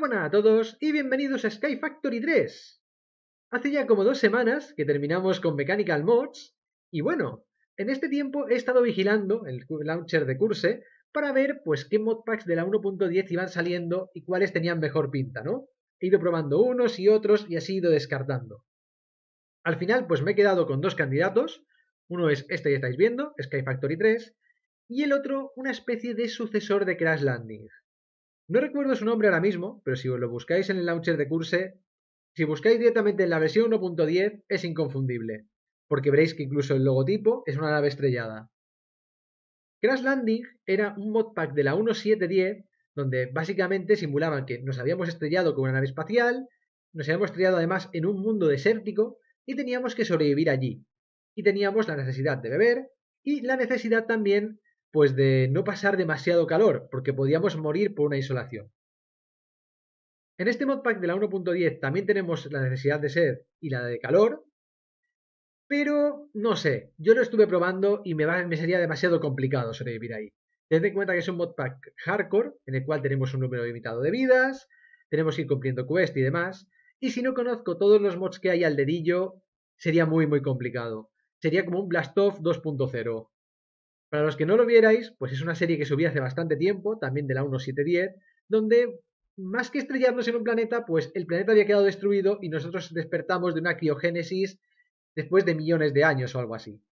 buenas a todos y bienvenidos a Sky Factory 3. Hace ya como dos semanas que terminamos con Mechanical Mods y bueno, en este tiempo he estado vigilando el launcher de Curse para ver pues qué modpacks de la 1.10 iban saliendo y cuáles tenían mejor pinta, ¿no? He ido probando unos y otros y así he ido descartando. Al final pues me he quedado con dos candidatos, uno es este que estáis viendo, Sky Factory 3, y el otro una especie de sucesor de Crash Landing. No recuerdo su nombre ahora mismo, pero si os lo buscáis en el launcher de Curse, si buscáis directamente en la versión 1.10 es inconfundible, porque veréis que incluso el logotipo es una nave estrellada. Crash Landing era un modpack de la 1.7.10 donde básicamente simulaban que nos habíamos estrellado con una nave espacial, nos habíamos estrellado además en un mundo desértico y teníamos que sobrevivir allí. Y teníamos la necesidad de beber y la necesidad también pues de no pasar demasiado calor, porque podíamos morir por una insolación En este modpack de la 1.10 también tenemos la necesidad de sed y la de calor, pero no sé, yo lo estuve probando y me, sería demasiado complicado sobrevivir ahí. Tened en cuenta que es un modpack hardcore, en el cual tenemos un número limitado de vidas, tenemos que ir cumpliendo quest y demás, y si no conozco todos los mods que hay al dedillo, sería muy muy complicado. Sería como un blastoff 2.0. Para los que no lo vierais, pues es una serie que subí hace bastante tiempo, también de la 1710, donde más que estrellarnos en un planeta, pues el planeta había quedado destruido y nosotros despertamos de una criogénesis después de millones de años o algo así.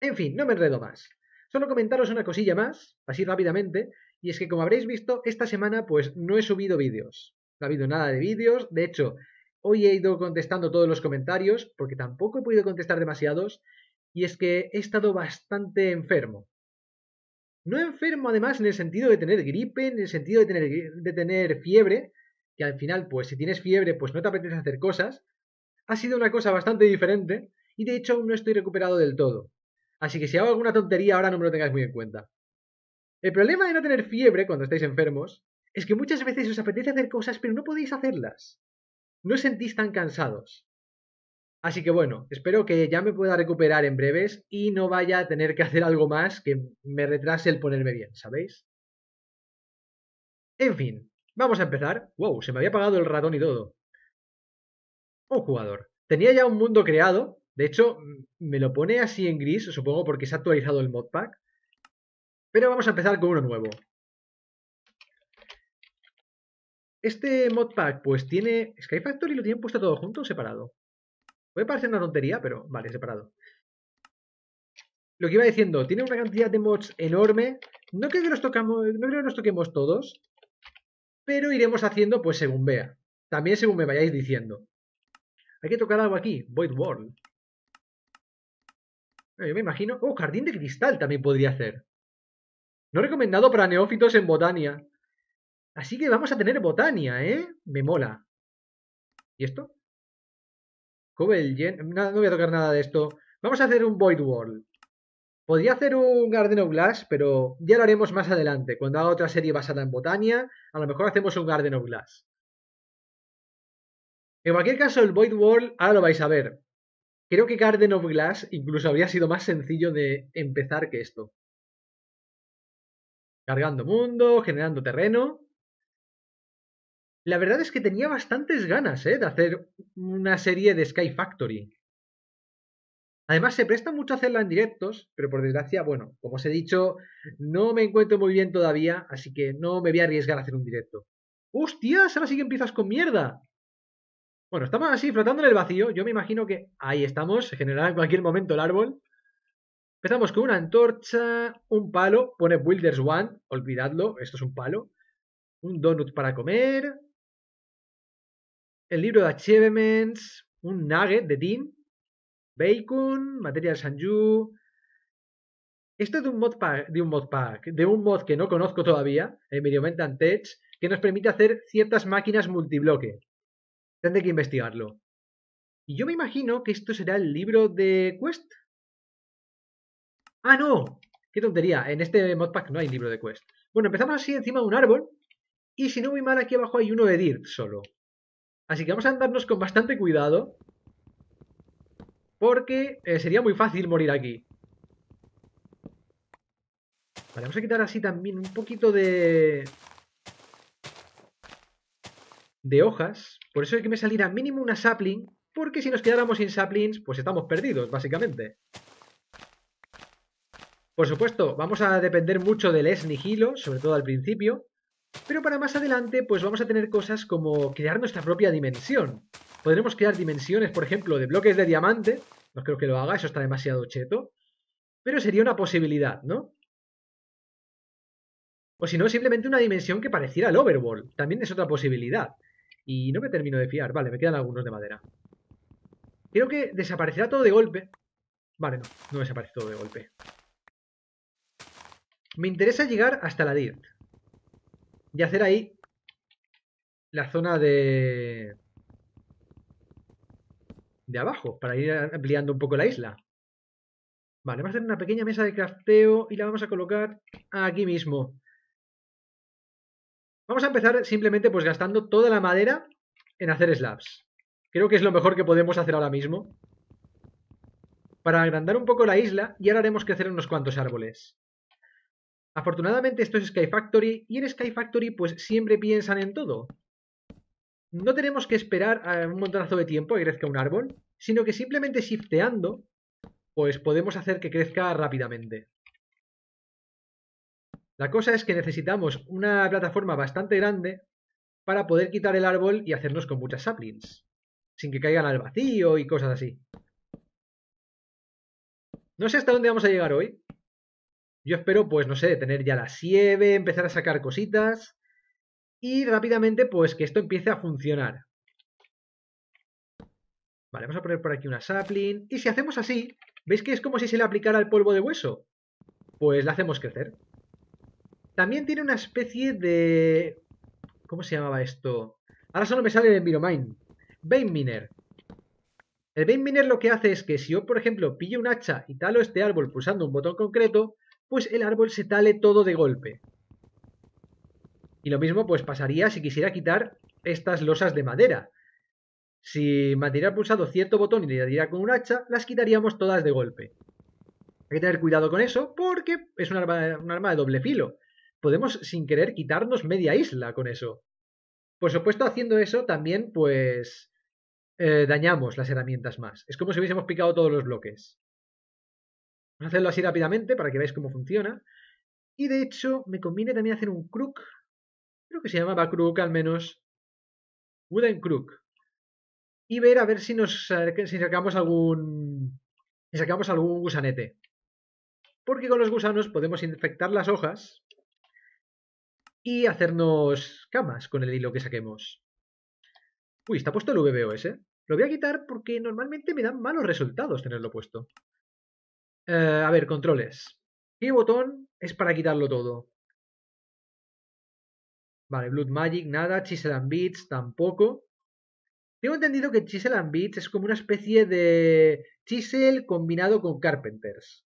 En fin, no me enredo más. Solo comentaros una cosilla más, así rápidamente, y es que como habréis visto, esta semana pues no he subido vídeos. No ha habido nada de vídeos, de hecho, hoy he ido contestando todos los comentarios, porque tampoco he podido contestar demasiados, y es que he estado bastante enfermo. No enfermo además en el sentido de tener gripe, en el sentido de tener, fiebre, que al final pues si tienes fiebre pues no te apetece hacer cosas, ha sido una cosa bastante diferente y de hecho no estoy recuperado del todo. Así que si hago alguna tontería ahora no me lo tengáis muy en cuenta. El problema de no tener fiebre cuando estáis enfermos es que muchas veces os apetece hacer cosas pero no podéis hacerlas. No os sentís tan cansados. Así que bueno, espero que ya me pueda recuperar en breves y no vaya a tener que hacer algo más que me retrase el ponerme bien, ¿sabéis? En fin, vamos a empezar. ¡Wow! Se me había apagado el ratón y todo. Oh, jugador. Tenía ya un mundo creado. De hecho, me lo pone así en gris, supongo porque se ha actualizado el modpack. Pero vamos a empezar con uno nuevo. Este modpack, pues tiene... ¿Sky Factory lo tienen puesto todo junto o separado? Puede parecer una tontería, pero vale, separado. Lo que iba diciendo, tiene una cantidad de mods enorme. No creo que nos tocamos, no creo que toquemos todos, pero iremos haciendo pues según vea. También según me vayáis diciendo. Hay que tocar algo aquí, Void World. Ah, yo me imagino... Oh, Jardín de Cristal también podría hacer. No recomendado para neófitos en Botania. Así que vamos a tener Botania, ¿eh? Me mola. ¿Y esto? No, voy a tocar nada de esto. Vamos a hacer un Void World. Podría hacer un Garden of Glass, pero ya lo haremos más adelante. Cuando haga otra serie basada en Botania, a lo mejor hacemos un Garden of Glass. En cualquier caso, el Void World, ahora lo vais a ver. Creo que Garden of Glass incluso habría sido más sencillo de empezar que esto. Cargando mundo, generando terreno la verdad es que tenía bastantes ganas ¿eh? de hacer una serie de Sky Factory. Además, se presta mucho a hacerla en directos, pero por desgracia, bueno, como os he dicho, no me encuentro muy bien todavía, así que no me voy a arriesgar a hacer un directo. ¡Hostias! Ahora sí que empiezas con mierda. Bueno, estamos así flotando en el vacío. Yo me imagino que ahí estamos. Se generará en cualquier momento el árbol. Empezamos con una antorcha, un palo. Pone Builders One. Olvidadlo, esto es un palo. Un donut para comer el libro de Achievements, un nugget de Dean Bacon, Material Sanju. Esto es de un mod pack, de un mod de un mod que no conozco todavía, el eh, Mediomentan Tech, que nos permite hacer ciertas máquinas multibloque. Tendré que investigarlo. Y yo me imagino que esto será el libro de Quest. ¡Ah, no! ¡Qué tontería! En este modpack no hay libro de Quest. Bueno, empezamos así encima de un árbol. Y si no voy mal, aquí abajo hay uno de Dirt solo. Así que vamos a andarnos con bastante cuidado. Porque eh, sería muy fácil morir aquí. Vale, vamos a quitar así también un poquito de... De hojas. Por eso hay que me salir a mínimo una sapling. Porque si nos quedáramos sin saplings, pues estamos perdidos, básicamente. Por supuesto, vamos a depender mucho del esnigilo, sobre todo al principio. Pero para más adelante, pues vamos a tener cosas como crear nuestra propia dimensión. Podremos crear dimensiones, por ejemplo, de bloques de diamante. No creo que lo haga, eso está demasiado cheto. Pero sería una posibilidad, ¿no? O si no, simplemente una dimensión que pareciera al Overworld. También es otra posibilidad. Y no me termino de fiar. Vale, me quedan algunos de madera. Creo que desaparecerá todo de golpe. Vale, no, no desaparece todo de golpe. Me interesa llegar hasta la DIRT y hacer ahí la zona de de abajo, para ir ampliando un poco la isla. Vale, vamos a hacer una pequeña mesa de crafteo y la vamos a colocar aquí mismo. Vamos a empezar simplemente pues gastando toda la madera en hacer slabs. Creo que es lo mejor que podemos hacer ahora mismo. Para agrandar un poco la isla y ahora haremos hacer unos cuantos árboles. Afortunadamente esto es Sky Factory y en Sky Factory pues siempre piensan en todo. No tenemos que esperar un montonazo de tiempo a que crezca un árbol, sino que simplemente shifteando pues podemos hacer que crezca rápidamente. La cosa es que necesitamos una plataforma bastante grande para poder quitar el árbol y hacernos con muchas saplings, sin que caigan al vacío y cosas así. No sé hasta dónde vamos a llegar hoy, yo espero, pues, no sé, tener ya la sieve, empezar a sacar cositas y rápidamente, pues, que esto empiece a funcionar. Vale, vamos a poner por aquí una sapling. Y si hacemos así, ¿veis que es como si se le aplicara el polvo de hueso? Pues la hacemos crecer. También tiene una especie de... ¿Cómo se llamaba esto? Ahora solo me sale el Enviromine. Vein Miner. El Vein Miner lo que hace es que si yo, por ejemplo, pillo un hacha y talo este árbol pulsando un botón concreto, pues el árbol se tale todo de golpe. Y lo mismo pues pasaría si quisiera quitar estas losas de madera. Si mantuviera pulsado cierto botón y le diera con un hacha, las quitaríamos todas de golpe. Hay que tener cuidado con eso porque es un arma, de doble filo. Podemos sin querer quitarnos media isla con eso. Por supuesto, haciendo eso también pues eh, dañamos las herramientas más. Es como si hubiésemos picado todos los bloques a hacerlo así rápidamente para que veáis cómo funciona. Y de hecho, me conviene también hacer un crook. Creo que se llamaba crook, al menos. Wooden crook. Y ver a ver si nos si sacamos algún. Si sacamos algún gusanete. Porque con los gusanos podemos infectar las hojas y hacernos camas con el hilo que saquemos. Uy, está puesto el VBOS. ¿eh? Lo voy a quitar porque normalmente me dan malos resultados tenerlo puesto. Eh, a ver, controles. ¿Qué botón es para quitarlo todo? Vale, Blood Magic, nada. Chisel and Beats, tampoco. Tengo entendido que Chisel and Beats es como una especie de chisel combinado con Carpenters.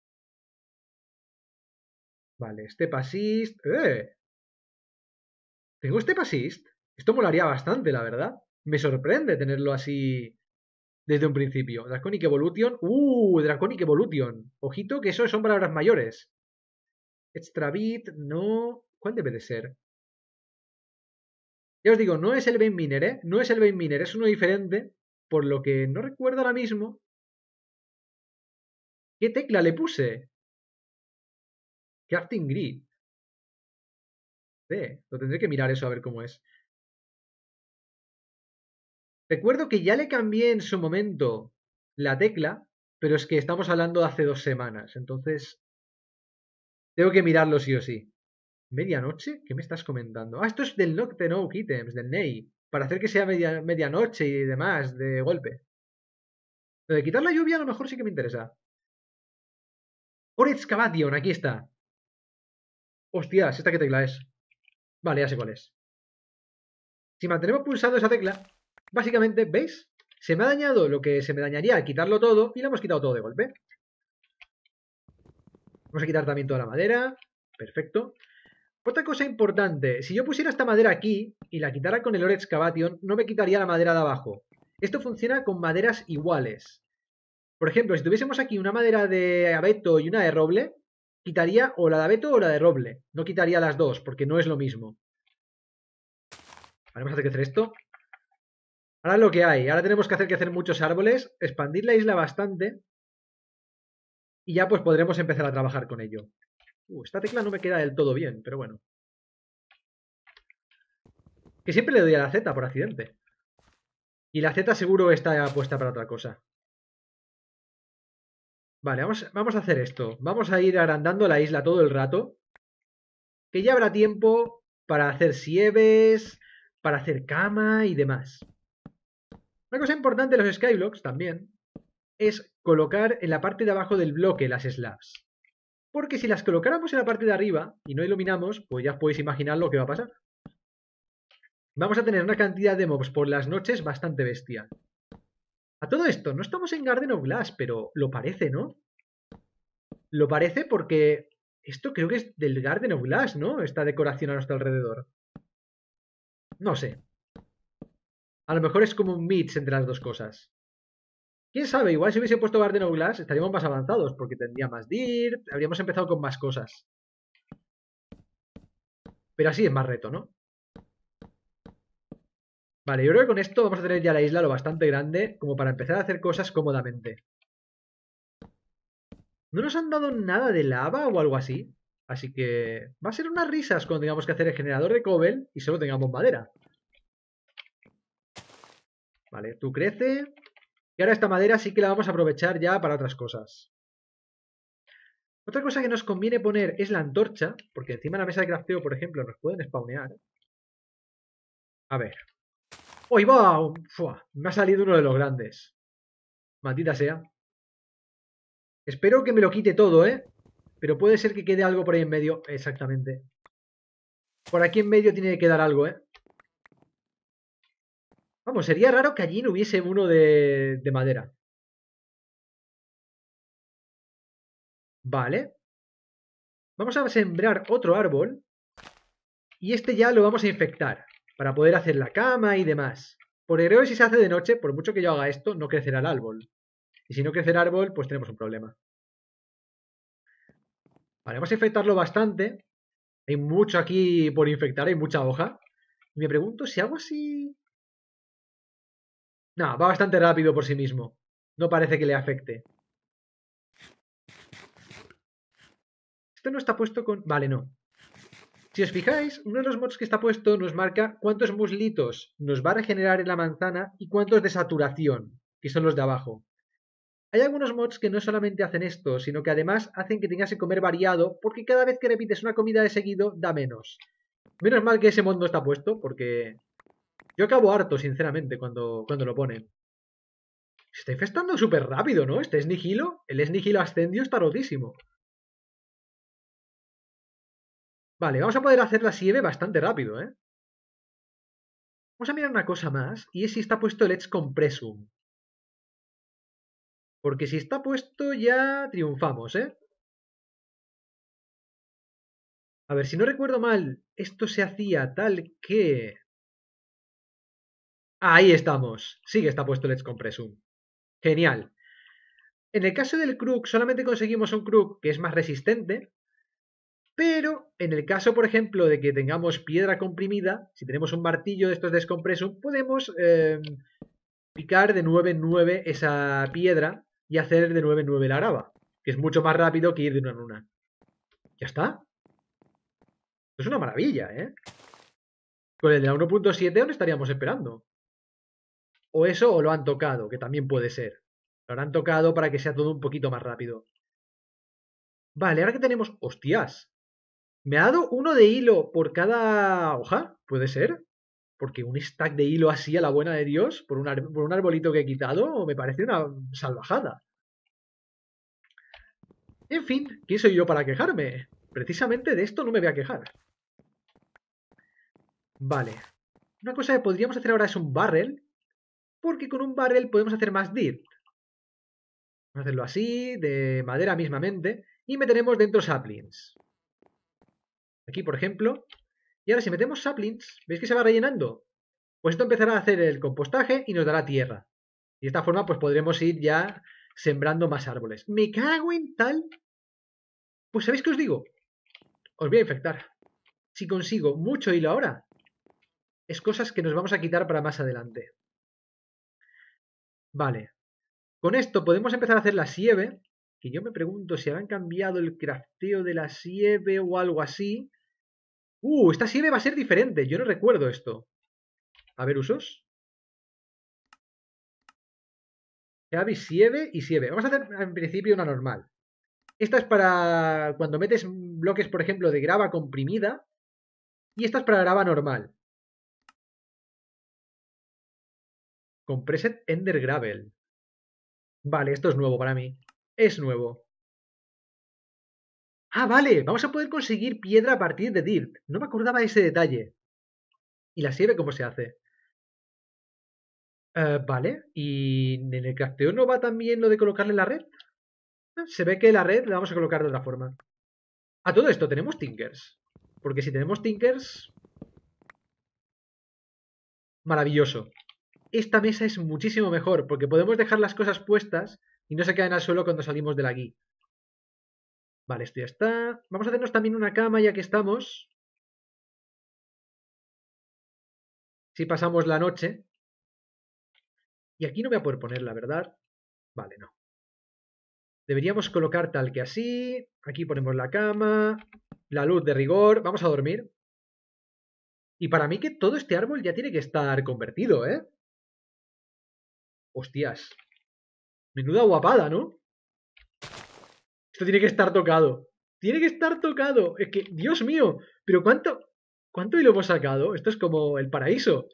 Vale, Step Assist. ¡Eh! ¿Tengo Step Assist? Esto molaría bastante, la verdad. Me sorprende tenerlo así desde un principio. Draconic Evolution. ¡Uh! Draconic Evolution. Ojito que eso son palabras mayores. Extra bit, no. ¿Cuál debe de ser? Ya os digo, no es el Bane Miner, ¿eh? No es el Bane Miner, es uno diferente. Por lo que no recuerdo ahora mismo. ¿Qué tecla le puse? Crafting Grid. Sí, lo tendré que mirar eso a ver cómo es. Recuerdo que ya le cambié en su momento la tecla, pero es que estamos hablando de hace dos semanas, entonces tengo que mirarlo sí o sí. ¿Medianoche? ¿Qué me estás comentando? Ah, esto es del Nocte No Items, del Ney. para hacer que sea media, medianoche y demás, de golpe. Lo de quitar la lluvia a lo mejor sí que me interesa. Horizcavation, aquí está. Hostias, ¿esta qué tecla es? Vale, ya sé cuál es. Si mantenemos pulsado esa tecla, Básicamente, ¿veis? Se me ha dañado lo que se me dañaría al quitarlo todo y lo hemos quitado todo de golpe. Vamos a quitar también toda la madera. Perfecto. Otra cosa importante, si yo pusiera esta madera aquí y la quitara con el orexcavation, no me quitaría la madera de abajo. Esto funciona con maderas iguales. Por ejemplo, si tuviésemos aquí una madera de abeto y una de roble, quitaría o la de abeto o la de roble. No quitaría las dos, porque no es lo mismo. vamos a hacer esto. Ahora lo que hay. Ahora tenemos que hacer que hacer muchos árboles, expandir la isla bastante. Y ya pues podremos empezar a trabajar con ello. Uh, esta tecla no me queda del todo bien, pero bueno. Que siempre le doy a la Z por accidente. Y la Z seguro está puesta para otra cosa. Vale, vamos, vamos a hacer esto. Vamos a ir agrandando la isla todo el rato. Que ya habrá tiempo para hacer sieves, para hacer cama y demás. Una cosa importante de los skyblocks también es colocar en la parte de abajo del bloque las slabs. Porque si las colocáramos en la parte de arriba y no iluminamos, pues ya podéis imaginar lo que va a pasar. Vamos a tener una cantidad de mobs por las noches bastante bestia A todo esto, no estamos en Garden of Glass, pero lo parece, ¿no? Lo parece porque esto creo que es del Garden of Glass, ¿no? Esta decoración a nuestro alrededor. No sé. A lo mejor es como un mix entre las dos cosas. Quién sabe, igual si hubiese puesto Garden de Glass estaríamos más avanzados, porque tendría más dir, habríamos empezado con más cosas. Pero así es más reto, ¿no? Vale, yo creo que con esto vamos a tener ya la isla lo bastante grande como para empezar a hacer cosas cómodamente. No nos han dado nada de lava o algo así. Así que va a ser unas risas cuando tengamos que hacer el generador de Cobel y solo tengamos madera. Vale, tú crece. Y ahora esta madera sí que la vamos a aprovechar ya para otras cosas. Otra cosa que nos conviene poner es la antorcha, porque encima de la mesa de crafteo, por ejemplo, nos pueden spawnear. A ver. ¡Hoy va! ¡Fua! Me ha salido uno de los grandes. Maldita sea. Espero que me lo quite todo, ¿eh? Pero puede ser que quede algo por ahí en medio. Exactamente. Por aquí en medio tiene que quedar algo, ¿eh? sería raro que allí no hubiese uno de, madera. Vale. Vamos a sembrar otro árbol. Y este ya lo vamos a infectar. Para poder hacer la cama y demás. Por creo que si se hace de noche, por mucho que yo haga esto, no crecerá el árbol. Y si no crece el árbol, pues tenemos un problema. Vale, vamos a infectarlo bastante. Hay mucho aquí por infectar, hay mucha hoja. Y me pregunto si hago así... No, va bastante rápido por sí mismo. No parece que le afecte. Esto no está puesto con... Vale, no. Si os fijáis, uno de los mods que está puesto nos marca cuántos muslitos nos va a regenerar en la manzana y cuántos de saturación, que son los de abajo. Hay algunos mods que no solamente hacen esto, sino que además hacen que tengas que comer variado, porque cada vez que repites una comida de seguido da menos. Menos mal que ese mod no está puesto, porque yo acabo harto, sinceramente, cuando, cuando lo ponen. Se está infestando súper rápido, ¿no? Este es El es Nihilo Ascendio está rotísimo. Vale, vamos a poder hacer la sieve bastante rápido, ¿eh? Vamos a mirar una cosa más, y es si está puesto el Edge Compressum. Porque si está puesto ya triunfamos, ¿eh? A ver, si no recuerdo mal, esto se hacía tal que... Ahí estamos. Sí que está puesto el descompresum. Genial. En el caso del Crook, solamente conseguimos un Crook que es más resistente, pero en el caso, por ejemplo, de que tengamos piedra comprimida, si tenemos un martillo de estos descompresum, podemos em, picar de 9 en 9 esa piedra y hacer de 9 en 9 la grava, que es mucho más rápido que ir de una en una. Ya está. Es una maravilla, ¿eh? Con el de la 1.7 dónde estaríamos esperando. O eso o lo han tocado, que también puede ser. Lo han tocado para que sea todo un poquito más rápido. Vale, ahora que tenemos... ¡Hostias! ¿Me ha dado uno de hilo por cada hoja? ¿Puede ser? Porque un stack de hilo así a la buena de Dios, por un, arbolito que he quitado, me parece una salvajada. En fin, ¿quién soy yo para quejarme? Precisamente de esto no me voy a quejar. Vale. Una cosa que podríamos hacer ahora es un barrel porque con un barrel podemos hacer más dirt. Vamos a hacerlo así, de madera mismamente, y meteremos dentro saplings. Aquí, por ejemplo. Y ahora si metemos saplings, ¿veis que se va rellenando? Pues esto empezará a hacer el compostaje y nos dará tierra. Y de esta forma pues podremos ir ya sembrando más árboles. Me cago en tal. Pues ¿sabéis qué os digo? Os voy a infectar. Si consigo mucho hilo ahora, es cosas que nos vamos a quitar para más adelante. Vale. Con esto podemos empezar a hacer la sieve, que yo me pregunto si han cambiado el crafteo de la sieve o algo así. Uh, esta sieve va a ser diferente, yo no recuerdo esto. A ver, usos. Gaby, sieve y sieve. Vamos a hacer en principio una normal. Esta es para cuando metes bloques, por ejemplo, de grava comprimida. Y esta es para grava normal. con preset Ender Gravel. Vale, esto es nuevo para mí. Es nuevo. Ah, vale, vamos a poder conseguir piedra a partir de Dirt. No me acordaba de ese detalle. ¿Y la sieve, cómo se hace? Eh, vale, ¿y en el crafteo no va también lo de colocarle la red? Ah, se ve que la red la vamos a colocar de otra forma. A todo esto tenemos Tinkers. Porque si tenemos Tinkers... Maravilloso esta mesa es muchísimo mejor porque podemos dejar las cosas puestas y no se caen al suelo cuando salimos de la guía. Vale, esto ya está. Vamos a hacernos también una cama ya que estamos. Si pasamos la noche. Y aquí no voy a poder ponerla, ¿verdad? Vale, no. Deberíamos colocar tal que así. Aquí ponemos la cama, la luz de rigor. Vamos a dormir. Y para mí que todo este árbol ya tiene que estar convertido, ¿eh? Hostias. Menuda guapada, ¿no? Esto tiene que estar tocado. Tiene que estar tocado. Es que, Dios mío, pero ¿cuánto, cuánto hilo hemos sacado? Esto es como el paraíso.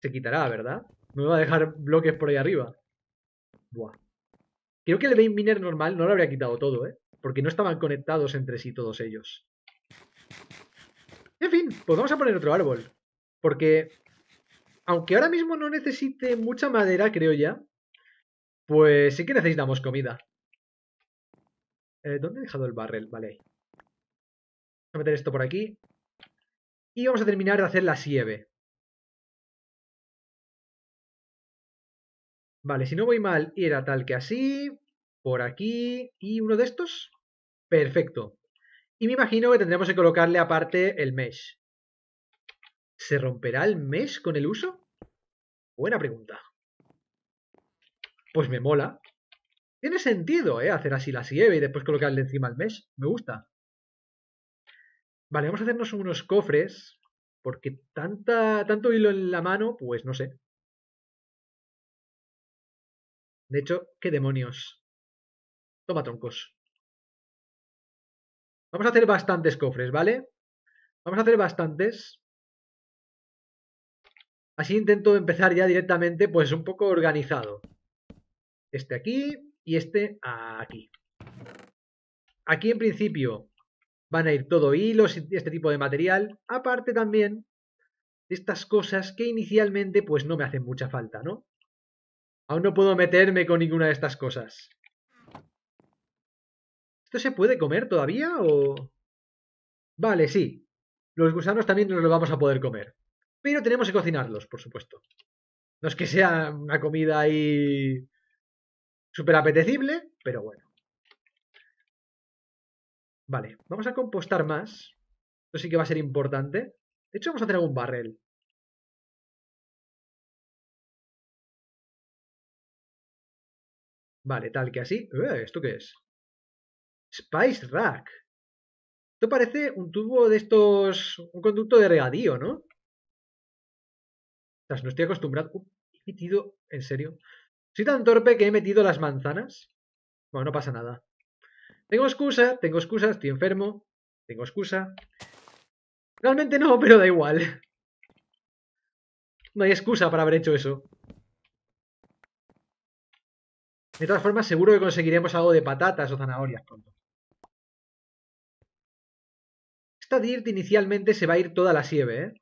Se quitará, ¿verdad? No me va a dejar bloques por ahí arriba. Buah. Creo que el main Miner normal no lo habría quitado todo, ¿eh? Porque no estaban conectados entre sí todos ellos. En fin, pues vamos a poner otro árbol. Porque aunque ahora mismo no necesite mucha madera, creo ya, pues sí que necesitamos comida. Eh, ¿Dónde he dejado el barrel? Vale, Vamos a meter esto por aquí. Y vamos a terminar de hacer la sieve. Vale, si no voy mal, era tal que así, por aquí y uno de estos. Perfecto. Y me imagino que tendremos que colocarle aparte el mesh. ¿Se romperá el mesh con el uso? Buena pregunta. Pues me mola. Tiene sentido, ¿eh? Hacer así la sieve y después colocarle encima el mesh. Me gusta. Vale, vamos a hacernos unos cofres. Porque tanta, tanto hilo en la mano, pues no sé. De hecho, ¿qué demonios? Toma troncos. Vamos a hacer bastantes cofres, ¿vale? Vamos a hacer bastantes. Así intento empezar ya directamente, pues un poco organizado. Este aquí y este aquí. Aquí en principio van a ir todo hilos y este tipo de material. Aparte también de estas cosas que inicialmente pues no me hacen mucha falta, ¿no? Aún no puedo meterme con ninguna de estas cosas. ¿Esto se puede comer todavía o...? Vale, sí. Los gusanos también nos los vamos a poder comer pero tenemos que cocinarlos, por supuesto. No es que sea una comida ahí súper apetecible, pero bueno. Vale, vamos a compostar más. Esto sí que va a ser importante. De hecho, vamos a tener un barrel. Vale, tal que así. Eh, ¿Esto qué es? Spice Rack. Esto parece un tubo de estos... Un conducto de regadío, ¿no? no estoy acostumbrado. he metido, en serio. Soy tan torpe que he metido las manzanas. Bueno, no pasa nada. Tengo excusa, tengo excusa, estoy enfermo. Tengo excusa. Realmente no, pero da igual. No hay excusa para haber hecho eso. De todas formas, seguro que conseguiremos algo de patatas o zanahorias pronto. Esta dirt inicialmente se va a ir toda la sieve, ¿eh?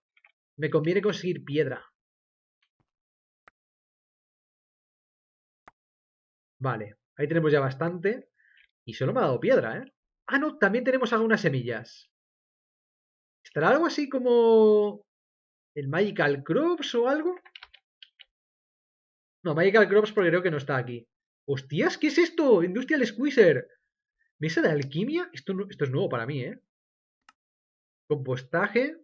Me conviene conseguir piedra. Vale, ahí tenemos ya bastante. Y solo me ha dado piedra, ¿eh? Ah, no, también tenemos algunas semillas. ¿Estará algo así como el Magical Crops o algo? No, Magical Crops porque creo que no está aquí. ¡Hostias! ¿Qué es esto? Industrial Squeezer. ¿Mesa de alquimia? Esto, esto es nuevo para mí, ¿eh? Compostaje.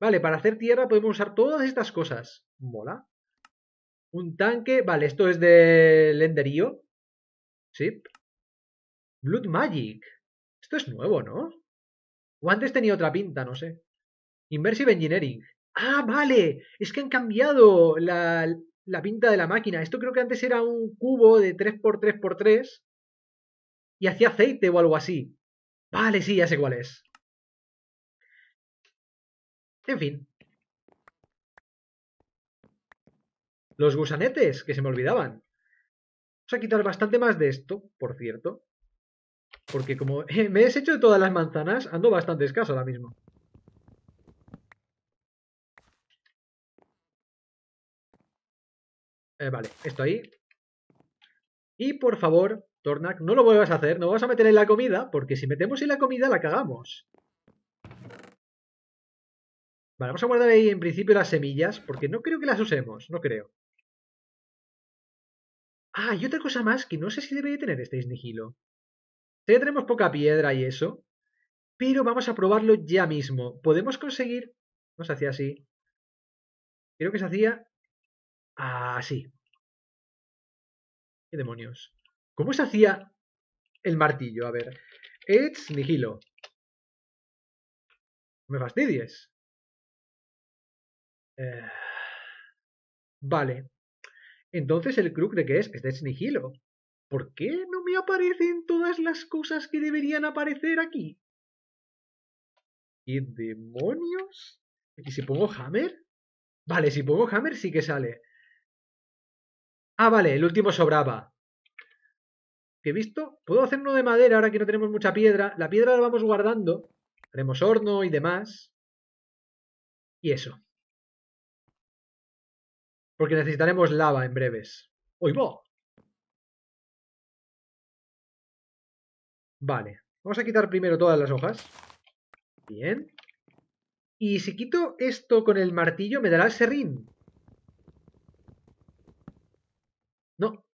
Vale, para hacer tierra podemos usar todas estas cosas. Mola. Un tanque. Vale, esto es de Lenderío. Sí. Blood Magic. Esto es nuevo, ¿no? O antes tenía otra pinta, no sé. Inversive Engineering. Ah, vale. Es que han cambiado la, la pinta de la máquina. Esto creo que antes era un cubo de 3x3x3 y hacía aceite o algo así. Vale, sí, ya sé cuál es. En fin, Los gusanetes, que se me olvidaban. Vamos a quitar bastante más de esto, por cierto. Porque como me he deshecho de todas las manzanas, ando bastante escaso ahora mismo. Eh, vale, esto ahí. Y por favor, Tornak, no lo vuelvas a hacer. No vas a meter en la comida, porque si metemos en la comida la cagamos. Vale, vamos a guardar ahí en principio las semillas, porque no creo que las usemos, no creo. Ah, y otra cosa más que no sé si debería tener este Sé Ya tenemos poca piedra y eso, pero vamos a probarlo ya mismo. Podemos conseguir... No se hacía así. Creo que se hacía así. ¿Qué demonios? ¿Cómo se hacía el martillo? A ver. es Nihilo. me fastidies. Eh, vale. Entonces el crux de qué es? Es de ¿Por qué no me aparecen todas las cosas que deberían aparecer aquí? ¿Qué demonios? ¿Y si pongo Hammer? Vale, si pongo Hammer sí que sale. Ah, vale, el último sobraba. ¿Qué he visto, puedo hacer uno de madera ahora que no tenemos mucha piedra. La piedra la vamos guardando. Haremos horno y demás. Y eso porque necesitaremos lava en breves. ¡Uy, Vale, vamos a quitar primero todas las hojas. Bien. Y si quito esto con el martillo, me dará el serrín. No.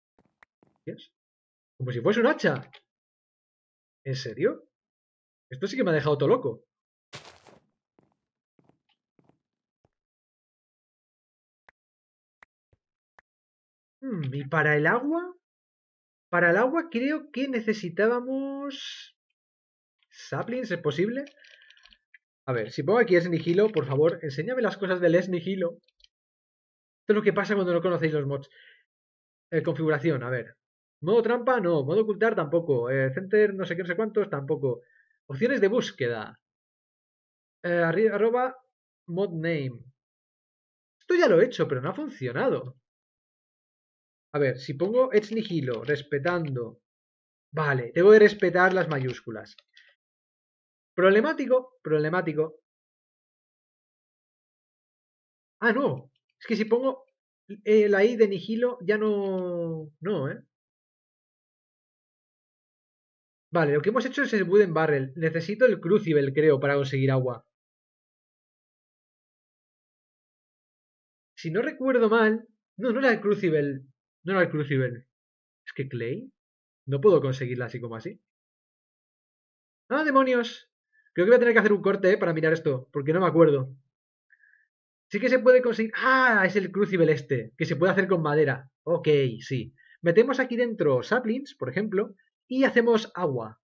¿Qué Como si fuese un hacha. ¿En serio? Esto sí que me ha dejado todo loco. Mm, y para el agua, para el agua creo que necesitábamos... ¿Saplings es posible? A ver, si pongo aquí es por favor, enséñame las cosas del es Esto es lo que pasa cuando no conocéis los mods. Eh, configuración, a ver. Modo trampa, no. Modo ocultar, tampoco. Eh, center, no sé qué, no sé cuántos, tampoco. Opciones de búsqueda. Eh, Arriba, arroba mod name. Esto ya lo he hecho, pero no ha funcionado. A ver, si pongo Edge nihilo, respetando... Vale, tengo que respetar las mayúsculas. Problemático, problemático. Ah, no. Es que si pongo la I de nihilo, ya no... No, ¿eh? Vale, lo que hemos hecho es el wooden barrel. Necesito el crucible, creo, para conseguir agua. Si no recuerdo mal... No, no era el crucible. No, no, el Crucible. Es que Clay. No puedo conseguirla así como así. ¡Ah, demonios! Creo que voy a tener que hacer un corte eh, para mirar esto, porque no me acuerdo. Sí que se puede conseguir. ¡Ah! Es el Crucible este, que se puede hacer con madera. Ok, sí. Metemos aquí dentro saplings, por ejemplo, y hacemos agua.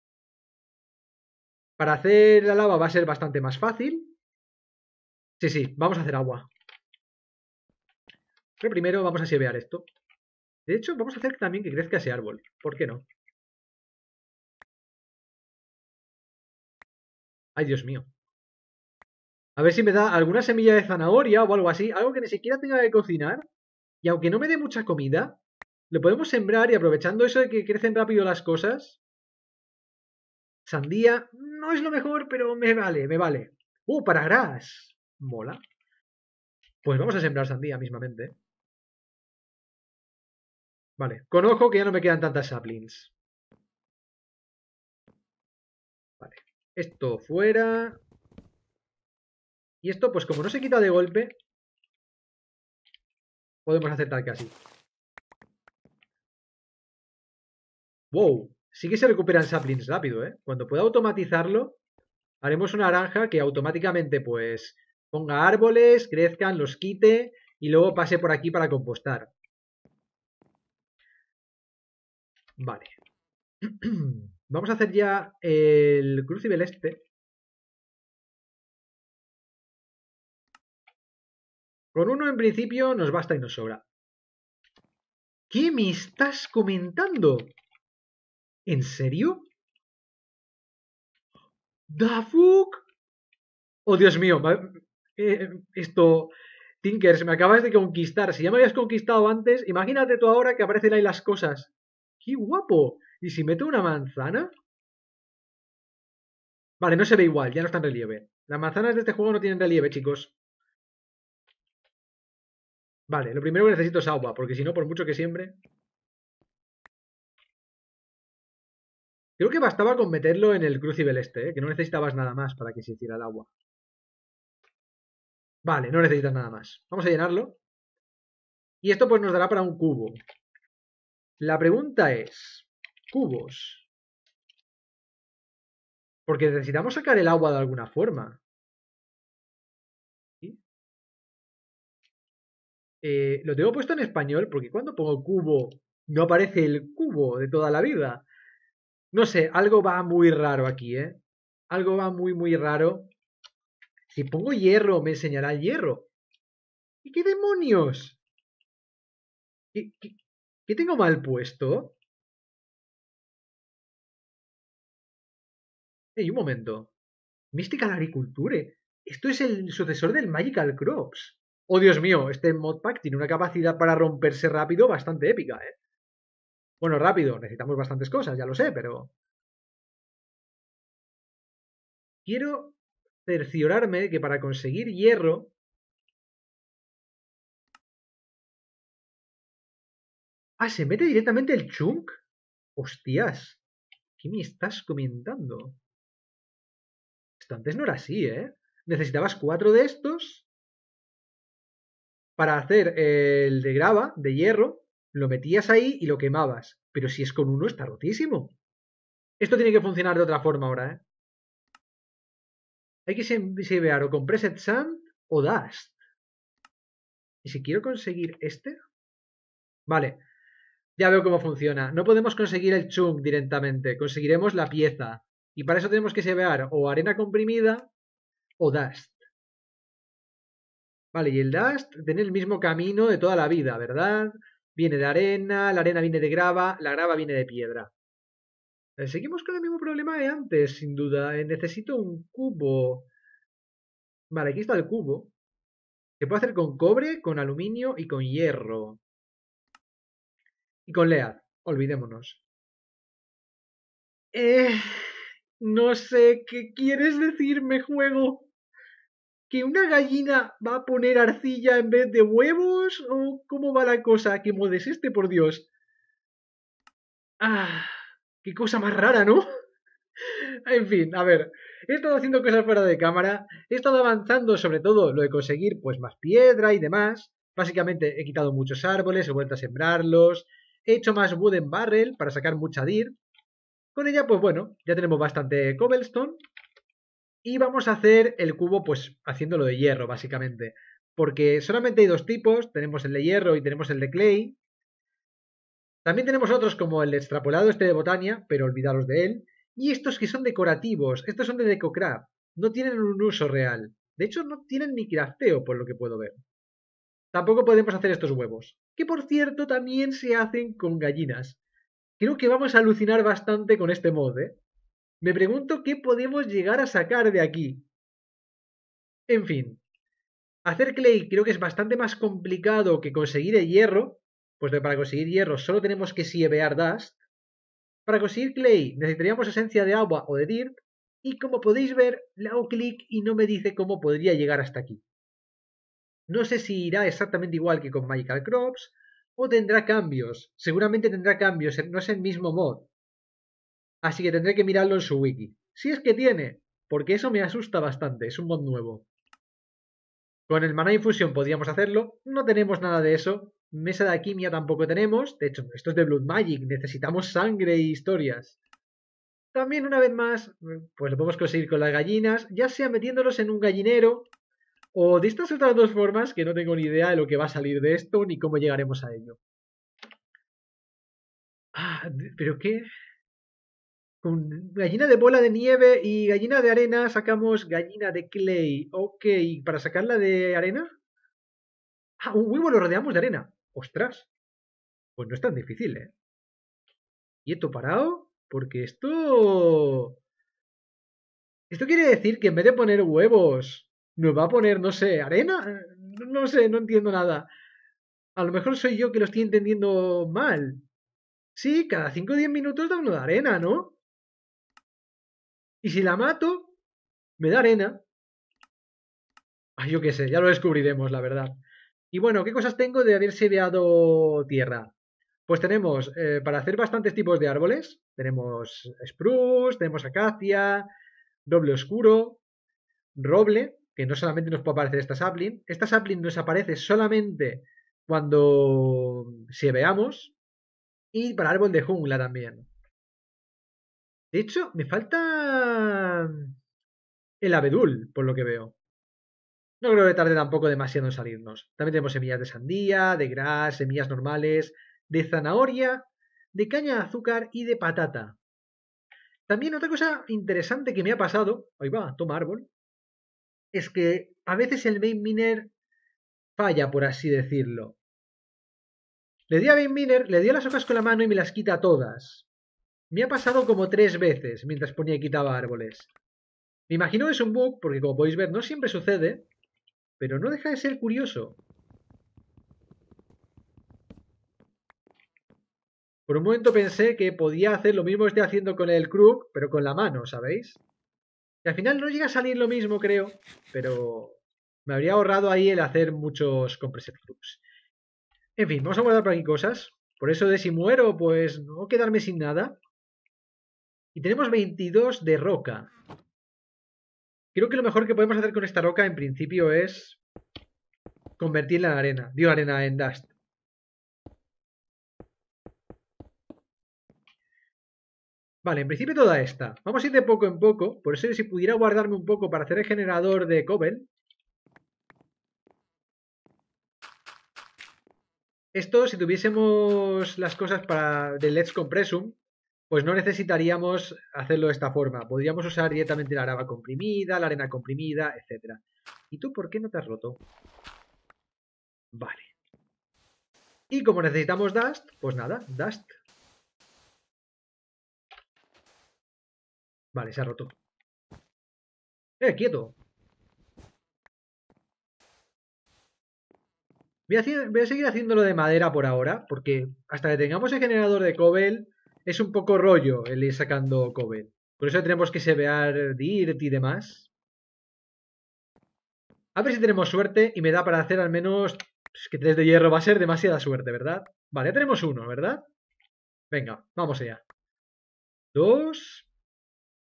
Para hacer la lava va a ser bastante más fácil. Sí, sí, vamos a hacer agua. Pero primero vamos a sievear esto. De hecho, vamos a hacer también que crezca ese árbol. ¿Por qué no? Ay, Dios mío. A ver si me da alguna semilla de zanahoria o algo así. Algo que ni siquiera tenga que cocinar. Y aunque no me dé mucha comida, lo podemos sembrar y aprovechando eso de que crecen rápido las cosas. Sandía no es lo mejor, pero me vale, me vale. ¡Uh, para gras! Mola. Pues vamos a sembrar sandía mismamente. Vale, con ojo que ya no me quedan tantas saplings. Vale, esto fuera. Y esto, pues como no se quita de golpe, podemos aceptar que así. Wow, sí que se recuperan saplings rápido, ¿eh? Cuando pueda automatizarlo, haremos una naranja que automáticamente, pues, ponga árboles, crezcan, los quite y luego pase por aquí para compostar. Vale. Vamos a hacer ya el crucible este. Con uno en principio nos basta y nos sobra. ¿Qué me estás comentando? ¿En serio? ¿The fuck? Oh, Dios mío. Eh, esto... Tinkers, me acabas de conquistar. Si ya me habías conquistado antes, imagínate tú ahora que aparecen ahí las cosas. ¡Qué guapo! ¿Y si meto una manzana? Vale, no se ve igual, ya no está en relieve. Las manzanas de este juego no tienen relieve, chicos. Vale, lo primero que necesito es agua, porque si no, por mucho que siembre... Creo que bastaba con meterlo en el crucible este, ¿eh? que no necesitabas nada más para que se hiciera el agua. Vale, no necesitas nada más. Vamos a llenarlo. Y esto pues nos dará para un cubo. La pregunta es, cubos. Porque necesitamos sacar el agua de alguna forma. Eh, lo tengo puesto en español porque cuando pongo cubo no aparece el cubo de toda la vida. No sé, algo va muy raro aquí, ¿eh? Algo va muy, muy raro. Si pongo hierro, me enseñará el hierro. ¿Y qué demonios? ¿Qué, qué ¿Qué tengo mal puesto? Ey, un momento. Mystical Agriculture. Esto es el sucesor del Magical Crops. Oh, Dios mío, este modpack tiene una capacidad para romperse rápido bastante épica, ¿eh? Bueno, rápido, necesitamos bastantes cosas, ya lo sé, pero... Quiero cerciorarme que para conseguir hierro Ah, ¿se mete directamente el chunk? Hostias. ¿Qué me estás comentando? Esto antes no era así, ¿eh? Necesitabas cuatro de estos para hacer eh, el de grava, de hierro, lo metías ahí y lo quemabas. Pero si es con uno, está rotísimo. Esto tiene que funcionar de otra forma ahora, ¿eh? Hay que sembrar o con Preset Sand o Dust. Y si quiero conseguir este... Vale, ya veo cómo funciona. No podemos conseguir el chunk directamente, conseguiremos la pieza. Y para eso tenemos que llevar o arena comprimida o dust. Vale, y el dust tiene el mismo camino de toda la vida, ¿verdad? Viene de arena, la arena viene de grava, la grava viene de piedra. Seguimos con el mismo problema de antes, sin duda. Eh, necesito un cubo. Vale, aquí está el cubo. Se puede hacer con cobre, con aluminio y con hierro. Y con Lead, olvidémonos. Eh, no sé qué quieres decirme, juego. ¿Que una gallina va a poner arcilla en vez de huevos? ¿O cómo va la cosa? Que este, por Dios. Ah, qué cosa más rara, ¿no? en fin, a ver. He estado haciendo cosas fuera de cámara. He estado avanzando, sobre todo, lo de conseguir pues más piedra y demás. Básicamente he quitado muchos árboles, he vuelto a sembrarlos, He hecho más Wooden Barrel para sacar mucha DIR. Con ella, pues bueno, ya tenemos bastante cobblestone. Y vamos a hacer el cubo, pues, haciéndolo de hierro, básicamente. Porque solamente hay dos tipos, tenemos el de hierro y tenemos el de clay. También tenemos otros como el extrapolado este de Botania, pero olvidaros de él. Y estos que son decorativos, estos son de DecoCraft. No tienen un uso real. De hecho, no tienen ni crafteo, por lo que puedo ver. Tampoco podemos hacer estos huevos, que por cierto también se hacen con gallinas. Creo que vamos a alucinar bastante con este mod, ¿eh? Me pregunto qué podemos llegar a sacar de aquí. En fin, hacer clay creo que es bastante más complicado que conseguir el hierro, pues para conseguir hierro solo tenemos que sievear dust. Para conseguir clay necesitaríamos esencia de agua o de dirt, y como podéis ver, le hago clic y no me dice cómo podría llegar hasta aquí. No sé si irá exactamente igual que con Magical Crops o tendrá cambios. Seguramente tendrá cambios, no es el mismo mod. Así que tendré que mirarlo en su wiki. Si es que tiene, porque eso me asusta bastante, es un mod nuevo. Con el Mana Infusion podríamos hacerlo, no tenemos nada de eso. Mesa de alquimia tampoco tenemos, de hecho, esto es de Blood Magic, necesitamos sangre y e historias. También, una vez más, pues lo podemos conseguir con las gallinas, ya sea metiéndolos en un gallinero o de estas otras dos formas que no tengo ni idea de lo que va a salir de esto ni cómo llegaremos a ello. Ah, pero qué. Con gallina de bola de nieve y gallina de arena sacamos gallina de clay. Ok, ¿para sacarla de arena? Ah, un huevo lo rodeamos de arena. Ostras. Pues no es tan difícil, ¿eh? ¿Y esto parado, porque esto... Esto quiere decir que en vez de poner huevos ¿Nos va a poner, no sé, arena? No sé, no entiendo nada. A lo mejor soy yo que lo estoy entendiendo mal. Sí, cada 5 o 10 minutos da uno de arena, ¿no? Y si la mato, me da arena. Ay, yo qué sé, ya lo descubriremos, la verdad. Y bueno, ¿qué cosas tengo de haber veado tierra? Pues tenemos, eh, para hacer bastantes tipos de árboles, tenemos spruce, tenemos acacia, doble oscuro, roble, que no solamente nos puede aparecer esta sapling. Esta sapling nos aparece solamente cuando se veamos y para árbol de jungla también. De hecho, me falta el abedul, por lo que veo. No creo que tarde tampoco demasiado en salirnos. También tenemos semillas de sandía, de gras, semillas normales, de zanahoria, de caña de azúcar y de patata. También otra cosa interesante que me ha pasado, ahí va, toma árbol, es que a veces el main miner falla, por así decirlo. Le di a main miner, le dio las hojas con la mano y me las quita todas. Me ha pasado como tres veces mientras ponía y quitaba árboles. Me imagino que es un bug, porque como podéis ver no siempre sucede, pero no deja de ser curioso. Por un momento pensé que podía hacer lo mismo que estoy haciendo con el Krug, pero con la mano, ¿sabéis? al final no llega a salir lo mismo, creo, pero me habría ahorrado ahí el hacer muchos de En fin, vamos a guardar por aquí cosas. Por eso de si muero, pues no quedarme sin nada. Y tenemos 22 de roca. Creo que lo mejor que podemos hacer con esta roca en principio es convertirla en arena. Dio arena en dust. Vale, en principio toda esta. Vamos a ir de poco en poco. Por eso si pudiera guardarme un poco para hacer el generador de cobel Esto, si tuviésemos las cosas para de Let's Compressum, pues no necesitaríamos hacerlo de esta forma. Podríamos usar directamente la araba comprimida, la arena comprimida, etc. ¿Y tú por qué no te has roto? Vale. Y como necesitamos Dust, pues nada, Dust. Vale, se ha roto. ¡Eh, quieto! Voy a, seguir haciéndolo de madera por ahora, porque hasta que tengamos el generador de cobel, es un poco rollo el ir sacando cobel. Por eso tenemos que sevear dirt y demás. A ver si tenemos suerte y me da para hacer al menos... Pues, que tres de hierro va a ser demasiada suerte, ¿verdad? Vale, ya tenemos uno, ¿verdad? Venga, vamos allá. Dos...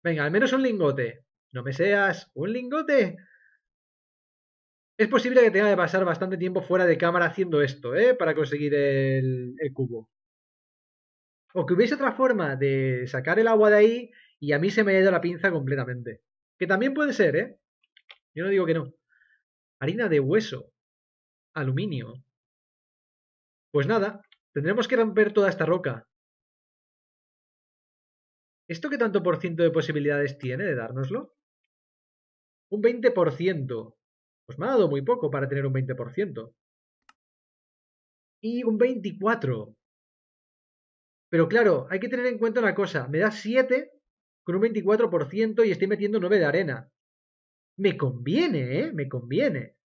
Venga, al menos un lingote. No me seas un lingote. Es posible que tenga que pasar bastante tiempo fuera de cámara haciendo esto, ¿eh? Para conseguir el, el cubo. O que hubiese otra forma de sacar el agua de ahí y a mí se me ha ido la pinza completamente. Que también puede ser, ¿eh? Yo no digo que no. Harina de hueso. Aluminio. Pues nada, tendremos que romper toda esta roca. ¿Esto qué tanto por ciento de posibilidades tiene de dárnoslo? Un 20%. Pues me ha dado muy poco para tener un 20%. Y un 24%. Pero claro, hay que tener en cuenta una cosa. Me da 7 con un 24% y estoy metiendo 9 de arena. Me conviene, ¿eh? Me conviene.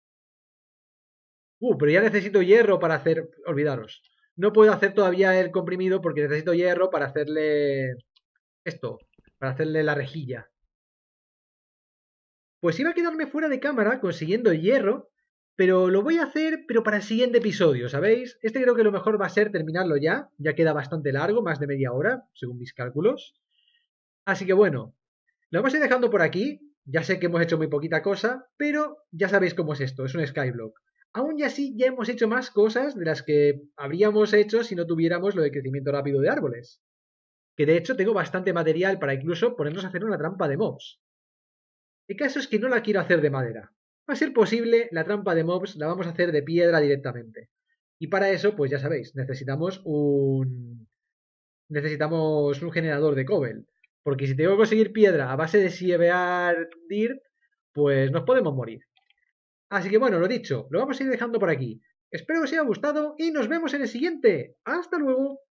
Uh, pero ya necesito hierro para hacer... Olvidaros. No puedo hacer todavía el comprimido porque necesito hierro para hacerle esto, para hacerle la rejilla. Pues iba a quedarme fuera de cámara consiguiendo hierro, pero lo voy a hacer, pero para el siguiente episodio, ¿sabéis? Este creo que lo mejor va a ser terminarlo ya, ya queda bastante largo, más de media hora, según mis cálculos. Así que bueno, lo vamos a ir dejando por aquí, ya sé que hemos hecho muy poquita cosa, pero ya sabéis cómo es esto, es un skyblock. Aún y así ya hemos hecho más cosas de las que habríamos hecho si no tuviéramos lo de crecimiento rápido de árboles que de hecho tengo bastante material para incluso ponernos a hacer una trampa de mobs. El caso es que no la quiero hacer de madera. Va a ser posible, la trampa de mobs la vamos a hacer de piedra directamente. Y para eso, pues ya sabéis, necesitamos un... Necesitamos un generador de cobel. Porque si tengo que conseguir piedra a base de sievear dirt, pues nos podemos morir. Así que bueno, lo dicho, lo vamos a ir dejando por aquí. Espero que os haya gustado y nos vemos en el siguiente. ¡Hasta luego!